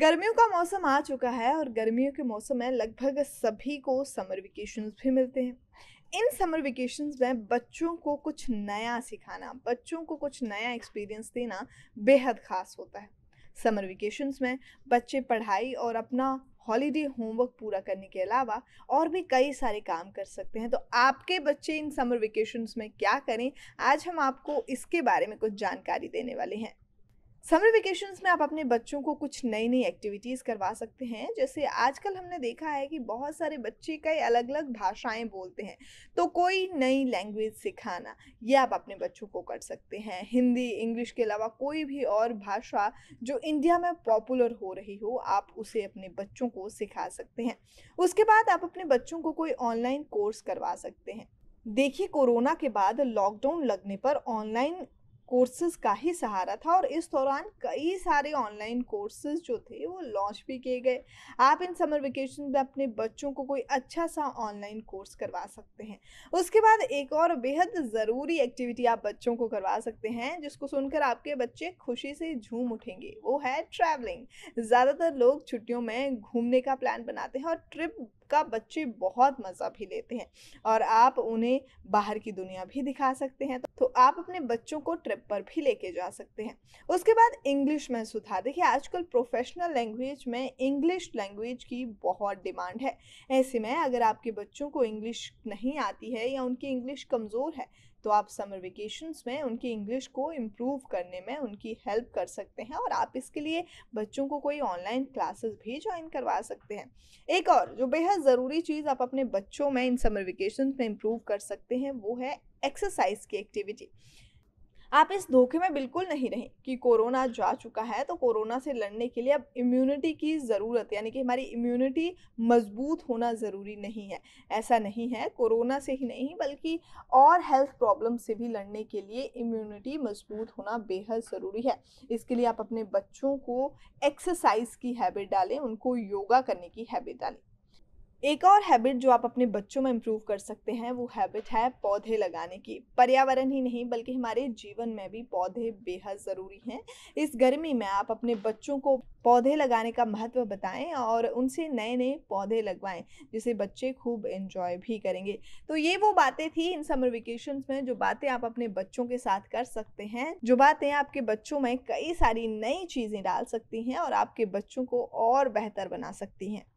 गर्मियों का मौसम आ चुका है और गर्मियों के मौसम में लगभग सभी को समर वेकेशन भी मिलते हैं इन समर वेकेशन में बच्चों को कुछ नया सिखाना बच्चों को कुछ नया एक्सपीरियंस देना बेहद ख़ास होता है समर वेकेशंस में बच्चे पढ़ाई और अपना हॉलीडे होमवर्क पूरा करने के अलावा और भी कई सारे काम कर सकते हैं तो आपके बच्चे इन समर वेकेशंस में क्या करें आज हम आपको इसके बारे में कुछ जानकारी देने वाले हैं समर वेकेशंस में आप अपने बच्चों को कुछ नई नई एक्टिविटीज़ करवा सकते हैं जैसे आजकल हमने देखा है कि बहुत सारे बच्चे कई अलग अलग भाषाएं बोलते हैं तो कोई नई लैंग्वेज सिखाना ये आप अपने बच्चों को कर सकते हैं हिंदी इंग्लिश के अलावा कोई भी और भाषा जो इंडिया में पॉपुलर हो रही हो आप उसे अपने बच्चों को सिखा सकते हैं उसके बाद आप अपने बच्चों को कोई ऑनलाइन कोर्स करवा सकते हैं देखिए कोरोना के बाद लॉकडाउन लगने पर ऑनलाइन कोर्सेज का ही सहारा था और इस दौरान कई सारे ऑनलाइन कोर्सेज जो थे वो लॉन्च भी किए गए आप इन समर वेकेशन में अपने बच्चों को कोई अच्छा सा ऑनलाइन कोर्स करवा सकते हैं उसके बाद एक और बेहद ज़रूरी एक्टिविटी आप बच्चों को करवा सकते हैं जिसको सुनकर आपके बच्चे खुशी से झूम उठेंगे वो है ट्रैवलिंग ज़्यादातर लोग छुट्टियों में घूमने का प्लान बनाते हैं और ट्रिप का बच्चे बहुत मज़ा भी लेते हैं और आप उन्हें बाहर की दुनिया भी दिखा सकते हैं तो आप अपने बच्चों को ट्रिप पर भी लेके जा सकते हैं उसके बाद इंग्लिश में सुधार देखिए आजकल प्रोफेशनल लैंग्वेज में इंग्लिश लैंग्वेज की बहुत डिमांड है ऐसे में अगर आपके बच्चों को इंग्लिश नहीं आती है या उनकी इंग्लिश कमज़ोर है तो आप समर वेकेशंस में उनकी इंग्लिश को इम्प्रूव करने में उनकी हेल्प कर सकते हैं और आप इसके लिए बच्चों को कोई ऑनलाइन क्लासेस भी ज्वाइन करवा सकते हैं एक और जो बेहद ज़रूरी चीज़ आप अपने बच्चों में इन समर वेकेशन में इम्प्रूव कर सकते हैं वो है एक्सरसाइज की एक्टिविटी आप इस धोखे में बिल्कुल नहीं रहें कि कोरोना जा चुका है तो कोरोना से लड़ने के लिए अब इम्यूनिटी की ज़रूरत यानी कि हमारी इम्यूनिटी मजबूत होना ज़रूरी नहीं है ऐसा नहीं है कोरोना से ही नहीं बल्कि और हेल्थ प्रॉब्लम से भी लड़ने के लिए इम्यूनिटी मजबूत होना बेहद ज़रूरी है इसके लिए आप अपने बच्चों को एक्सरसाइज की हैबिट डालें उनको योगा करने की हैबिट डालें एक और हैबिट जो आप अपने बच्चों में इम्प्रूव कर सकते हैं वो हैबिट है पौधे लगाने की पर्यावरण ही नहीं बल्कि हमारे जीवन में भी पौधे बेहद ज़रूरी हैं इस गर्मी में आप अपने बच्चों को पौधे लगाने का महत्व बताएं और उनसे नए नए पौधे लगवाएं जिसे बच्चे खूब इन्जॉय भी करेंगे तो ये वो बातें थी इन समर वेकेशन में जो बातें आप अपने बच्चों के साथ कर सकते हैं जो बातें आपके बच्चों में कई सारी नई चीज़ें डाल सकती हैं और आपके बच्चों को और बेहतर बना सकती हैं